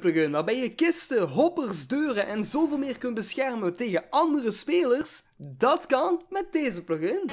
plugin waarbij je kisten, hoppers, deuren en zoveel meer kunt beschermen tegen andere spelers, dat kan met deze plugin.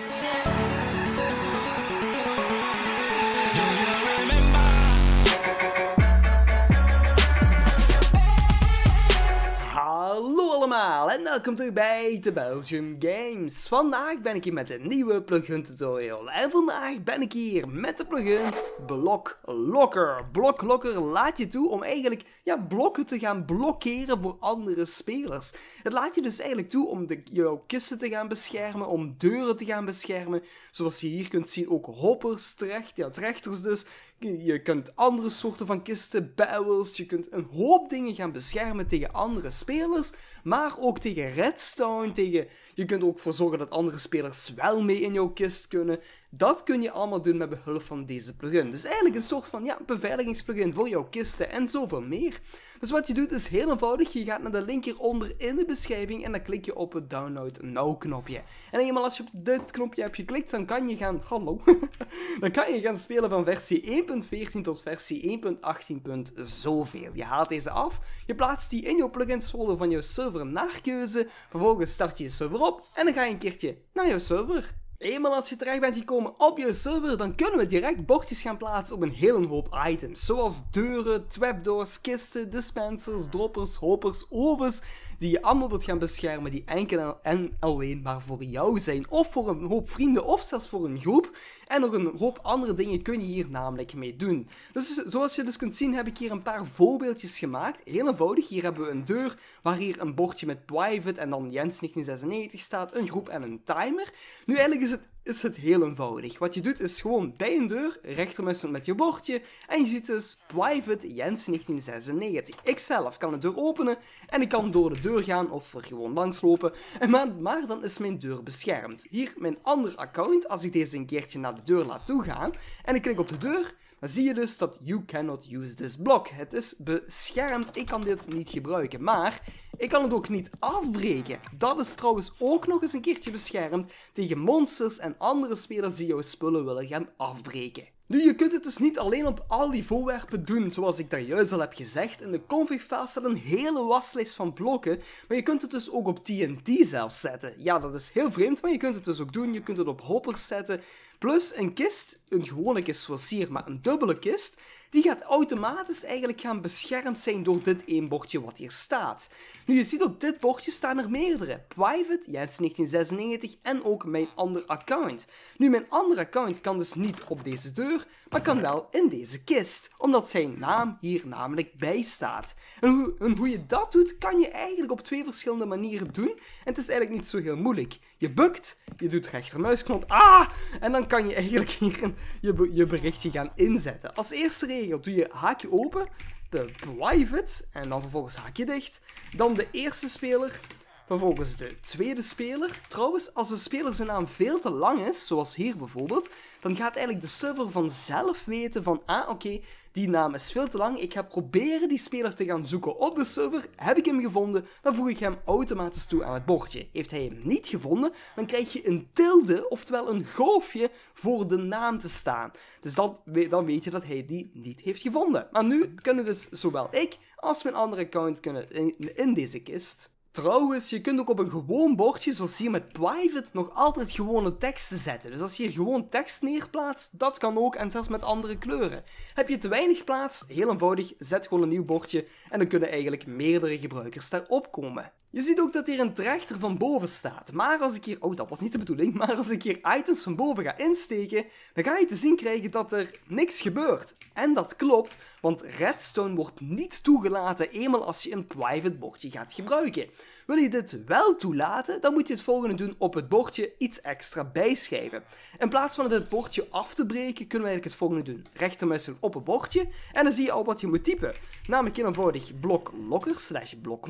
en welkom terug bij de Belgium Games. Vandaag ben ik hier met een nieuwe plugin tutorial. En vandaag ben ik hier met de plugin Block Locker. Block Locker laat je toe om eigenlijk ja, blokken te gaan blokkeren voor andere spelers. Het laat je dus eigenlijk toe om de, jouw kisten te gaan beschermen, om deuren te gaan beschermen. Zoals je hier kunt zien ook hoppers terecht, ja terechters dus. Je kunt andere soorten van kisten, barrels, je kunt een hoop dingen gaan beschermen tegen andere spelers. Maar maar ook tegen redstone, tegen... Je kunt er ook voor zorgen dat andere spelers wel mee in jouw kist kunnen. Dat kun je allemaal doen met behulp van deze plugin. Dus eigenlijk een soort van ja, beveiligingsplugin voor jouw kisten en zoveel meer. Dus wat je doet is heel eenvoudig. Je gaat naar de link hieronder in de beschrijving en dan klik je op het download now knopje. En eenmaal als je op dit knopje hebt geklikt, dan kan je gaan... Hallo. dan kan je gaan spelen van versie 1.14 tot versie 1.18. Zoveel. Je haalt deze af, je plaatst die in je plugins folder van jouw server naar keuze. Vervolgens start je je server op en dan ga je een keertje naar jouw server. Eenmaal als je terecht bent gekomen op je server, dan kunnen we direct bochtjes gaan plaatsen op een hele hoop items. Zoals deuren, trapdoors, kisten, dispensers, droppers, hoppers, ovens, die je allemaal wilt gaan beschermen, die enkel en alleen maar voor jou zijn. Of voor een hoop vrienden, of zelfs voor een groep. En nog een hoop andere dingen kun je hier namelijk mee doen. Dus zoals je dus kunt zien heb ik hier een paar voorbeeldjes gemaakt. Heel eenvoudig. Hier hebben we een deur waar hier een bordje met private en dan Jens 1996 staat. Een groep en een timer. Nu eigenlijk is het is het heel eenvoudig. Wat je doet is gewoon bij een deur, rechtermuis met je bordje, en je ziet dus Private Jens 1996. Ikzelf kan de deur openen en ik kan door de deur gaan of er gewoon langslopen, maar, maar dan is mijn deur beschermd. Hier mijn ander account, als ik deze een keertje naar de deur laat toe gaan en ik klik op de deur, dan zie je dus dat you cannot use this block. Het is beschermd, ik kan dit niet gebruiken, maar ik kan het ook niet afbreken. Dat is trouwens ook nog eens een keertje beschermd tegen monsters en andere spelers die jouw spullen willen gaan afbreken. Nu, je kunt het dus niet alleen op al die voorwerpen doen, zoals ik daar juist al heb gezegd. In de config file staat een hele waslijst van blokken, maar je kunt het dus ook op TNT zelf zetten. Ja, dat is heel vreemd, maar je kunt het dus ook doen. Je kunt het op hoppers zetten. Plus een kist, een gewone kist zoals hier, maar een dubbele kist, die gaat automatisch eigenlijk gaan beschermd zijn door dit één bordje wat hier staat. Nu, je ziet op dit bordje staan er meerdere. Private, Jens 1996 en ook mijn ander account. Nu, mijn andere account kan dus niet op deze deur, maar kan wel in deze kist. Omdat zijn naam hier namelijk bij staat. En hoe, hoe je dat doet, kan je eigenlijk op twee verschillende manieren doen. En het is eigenlijk niet zo heel moeilijk. Je bukt, je doet rechtermuisknop, ah! En dan kan je eigenlijk hier je, je berichtje gaan inzetten. Als eerste Doe je haakje open, de private, en dan vervolgens haakje dicht. Dan de eerste speler Vervolgens de tweede speler. Trouwens, als een speler zijn naam veel te lang is, zoals hier bijvoorbeeld, dan gaat eigenlijk de server vanzelf weten van, ah oké, die naam is veel te lang, ik ga proberen die speler te gaan zoeken op de server, heb ik hem gevonden, dan voeg ik hem automatisch toe aan het bordje. Heeft hij hem niet gevonden, dan krijg je een tilde, oftewel een golfje, voor de naam te staan. Dus dat, dan weet je dat hij die niet heeft gevonden. Maar nu kunnen dus zowel ik als mijn andere account kunnen in deze kist Trouwens, je kunt ook op een gewoon bordje, zoals hier met private, nog altijd gewone teksten zetten. Dus als je hier gewoon tekst neerplaatst, dat kan ook en zelfs met andere kleuren. Heb je te weinig plaats? Heel eenvoudig, zet gewoon een nieuw bordje en dan kunnen eigenlijk meerdere gebruikers daarop komen. Je ziet ook dat hier een trechter van boven staat, maar als ik hier... Oh, dat was niet de bedoeling, maar als ik hier items van boven ga insteken, dan ga je te zien krijgen dat er niks gebeurt. En dat klopt, want redstone wordt niet toegelaten eenmaal als je een private bordje gaat gebruiken. Wil je dit wel toelaten, dan moet je het volgende doen op het bordje iets extra bijschrijven. In plaats van het bordje af te breken, kunnen we eigenlijk het volgende doen. Rechtermessen op het bordje en dan zie je al wat je moet typen. Namelijk eenvoudig blok slash blok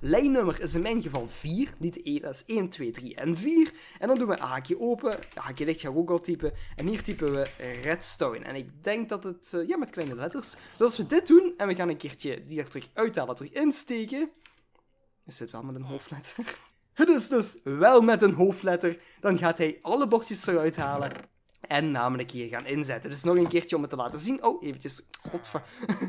lijnen is in mijn geval 4, niet 1, dat is 1, 2, 3 en 4. En dan doen we een haakje open, een haakje dicht ga ik ook al typen. En hier typen we redstone. En ik denk dat het, eh, ja, met kleine letters. Dus als we dit doen en we gaan een keertje die er terug uithalen, terug insteken. Is dit wel met een hoofdletter? Het is dus wel met een hoofdletter. Dan gaat hij alle bordjes eruit halen en namelijk hier gaan inzetten. Dus nog een keertje om het te laten zien. Oh, eventjes, godver...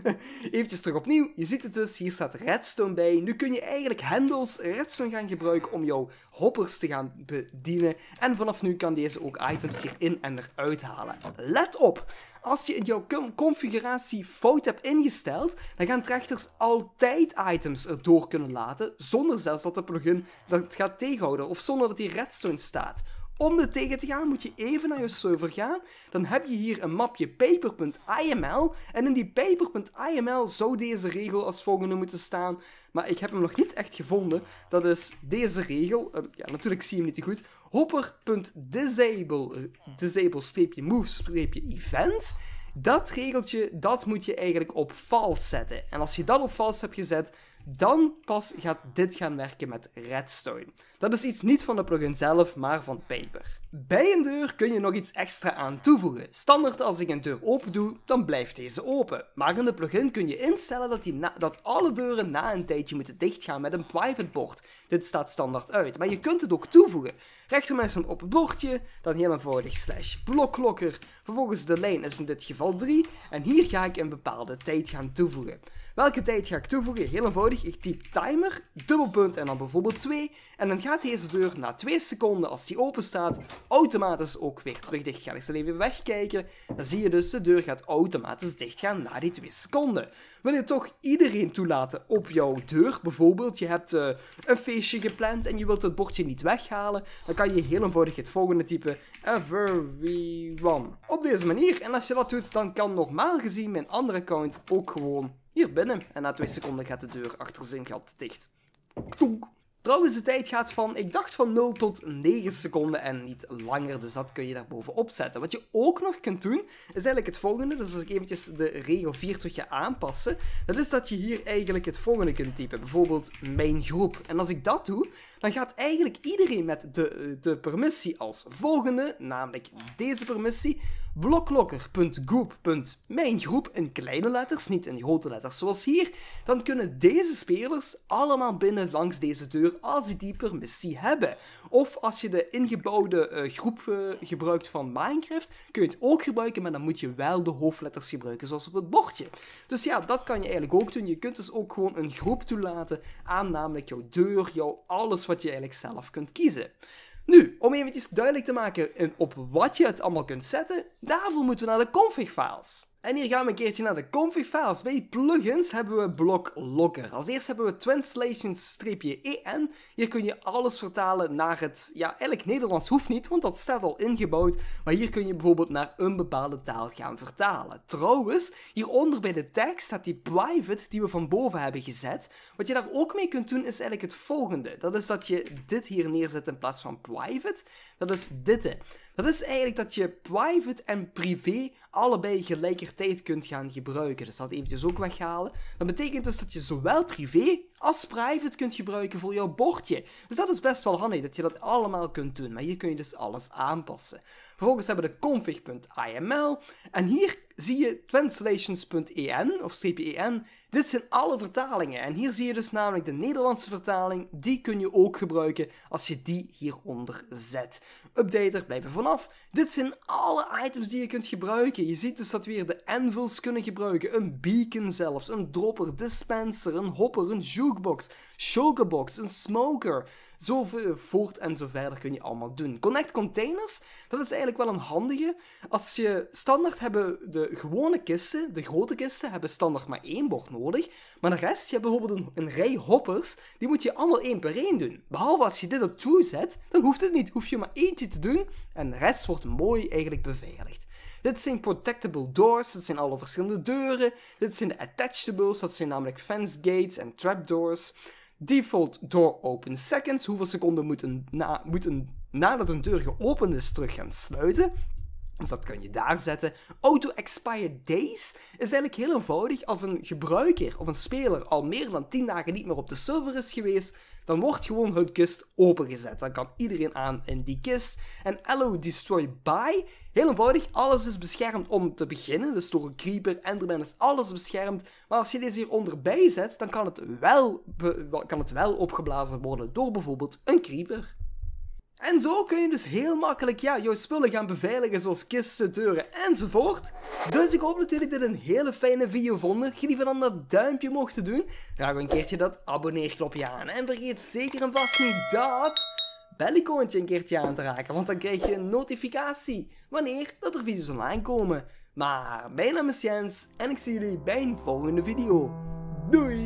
eventjes terug opnieuw. Je ziet het dus, hier staat redstone bij. Nu kun je eigenlijk hendels redstone gaan gebruiken om jouw hoppers te gaan bedienen. En vanaf nu kan deze ook items hierin en eruit halen. Let op! Als je in jouw configuratie fout hebt ingesteld, dan gaan trechters altijd items erdoor kunnen laten, zonder zelfs dat de plugin dat gaat tegenhouden of zonder dat die redstone staat om dit tegen te gaan moet je even naar je server gaan. Dan heb je hier een mapje paper.iml. En in die paper.iml zou deze regel als volgende moeten staan. Maar ik heb hem nog niet echt gevonden. Dat is deze regel. Ehm, ja, natuurlijk zie je hem niet goed. Hopper.disable, disable-move-event. Dat regeltje, dat moet je eigenlijk op vals zetten. En als je dat op vals hebt gezet, dan pas gaat dit gaan werken met Redstone. Dat is iets niet van de plugin zelf, maar van Paper. Bij een deur kun je nog iets extra aan toevoegen. Standaard als ik een deur open doe, dan blijft deze open. Maar in de plugin kun je instellen dat, die dat alle deuren na een tijdje moeten dichtgaan met een private bord. Dit staat standaard uit, maar je kunt het ook toevoegen. Rechtermuis op het bordje, dan heel eenvoudig slash blokklokker. Vervolgens de lijn is in dit geval 3 en hier ga ik een bepaalde tijd gaan toevoegen. Welke tijd ga ik toevoegen? Heel eenvoudig, ik typ timer, dubbelpunt en dan bijvoorbeeld 2. En dan gaat deze deur na 2 seconden, als die open staat, automatisch ook weer terug dicht gaan. Ik zal even wegkijken. Dan zie je dus, de deur gaat automatisch dicht gaan na die 2 seconden. Wil je toch iedereen toelaten op jouw deur? Bijvoorbeeld, je hebt eh, een feestje gepland en je wilt het bordje niet weghalen. Dan kan je heel eenvoudig het volgende typen. Everyone. Op deze manier. En als je dat doet, dan kan normaal gezien mijn andere account ook gewoon hier binnen. En na twee seconden gaat de deur achter zijn gat dicht. Trouwens, de tijd gaat van, ik dacht van 0 tot 9 seconden en niet langer. Dus dat kun je daar bovenop zetten. Wat je ook nog kunt doen, is eigenlijk het volgende. Dus als ik eventjes de regel 40 ga aanpassen. Dat is dat je hier eigenlijk het volgende kunt typen. Bijvoorbeeld mijn groep. En als ik dat doe, dan gaat eigenlijk iedereen met de, de permissie als volgende, namelijk deze permissie, groep in kleine letters, niet in grote letters zoals hier, dan kunnen deze spelers allemaal binnen langs deze deur als die permissie hebben. Of als je de ingebouwde uh, groep eh, gebruikt van Minecraft, kun je het ook gebruiken, maar dan moet je wel de hoofdletters gebruiken, zoals op het bordje. Dus ja, dat kan je eigenlijk ook doen. Je kunt dus ook gewoon een groep toelaten aan namelijk jouw deur, jouw alles wat je eigenlijk zelf kunt kiezen. Nu, om eventjes duidelijk te maken eh, op wat je het allemaal kunt zetten, daarvoor moeten we naar de config files. En hier gaan we een keertje naar de config files. Bij plugins hebben we blok locker. Als eerst hebben we translation-en. E hier kun je alles vertalen naar het, ja eigenlijk Nederlands hoeft niet, want dat staat al ingebouwd. Maar hier kun je bijvoorbeeld naar een bepaalde taal gaan vertalen. Trouwens, hieronder bij de tekst staat die private die we van boven hebben gezet. Wat je daar ook mee kunt doen is eigenlijk het volgende. Dat is dat je dit hier neerzet in plaats van private. Dat is dit. Dat is eigenlijk dat je private en privé allebei gelijkertijd kunt gaan gebruiken. Dus dat eventjes ook weghalen. Dat betekent dus dat je zowel privé als private kunt gebruiken voor jouw bordje. Dus dat is best wel handig dat je dat allemaal kunt doen. Maar hier kun je dus alles aanpassen. Vervolgens hebben we de config.iml. En hier zie je translations.en of en. E Dit zijn alle vertalingen. En hier zie je dus namelijk de Nederlandse vertaling. Die kun je ook gebruiken als je die hieronder zet. Updater, blijf er vanaf. Dit zijn alle items die je kunt gebruiken. Je ziet dus dat we hier de anvils kunnen gebruiken. Een beacon zelfs, een dropper, dispenser, een hopper, een jukebox, shulkerbox, een smoker. Zo voort en zo verder kun je allemaal doen. Connect containers, dat is eigenlijk wel een handige. Als je standaard hebben de gewone kisten, de grote kisten, hebben standaard maar één bord nodig. Maar de rest, je hebt bijvoorbeeld een, rij hoppers, die moet je allemaal één per één doen. Behalve als je dit op toe zet, dan hoeft het niet. Hoef je maar eentje te doen en de rest wordt mooi eigenlijk beveiligd. Dit zijn protectable doors, dat zijn alle verschillende deuren. Dit zijn de attachables, dat zijn namelijk fence gates en trapdoors. Default door open seconds. Hoeveel seconden moet een, na, moet een, nadat een deur geopend is terug gaan sluiten? Dus dat kan je daar zetten. Auto expire days is eigenlijk heel eenvoudig. Als een gebruiker of een speler al meer dan 10 dagen niet meer op de server is geweest, dan wordt gewoon het kist opengezet. Dan kan iedereen aan in die kist. En Allo Destroy By, heel eenvoudig, alles is beschermd om te beginnen. Dus door een creeper, enderman is alles beschermd. Maar als je deze hier onderbij zet, dan kan het wel, kan het wel opgeblazen worden door bijvoorbeeld een creeper. En zo kun je dus heel makkelijk ja, jouw spullen gaan beveiligen, zoals kisten, deuren enzovoort. Dus ik hoop dat jullie dit een hele fijne video vonden. Geniet dan dat duimpje te doen. Draag een keertje dat abonneerknopje aan. En vergeet zeker en vast niet dat bellicoontje een keertje aan te raken. Want dan krijg je een notificatie wanneer dat er video's online komen. Maar mijn naam is Jens en ik zie jullie bij een volgende video. Doei!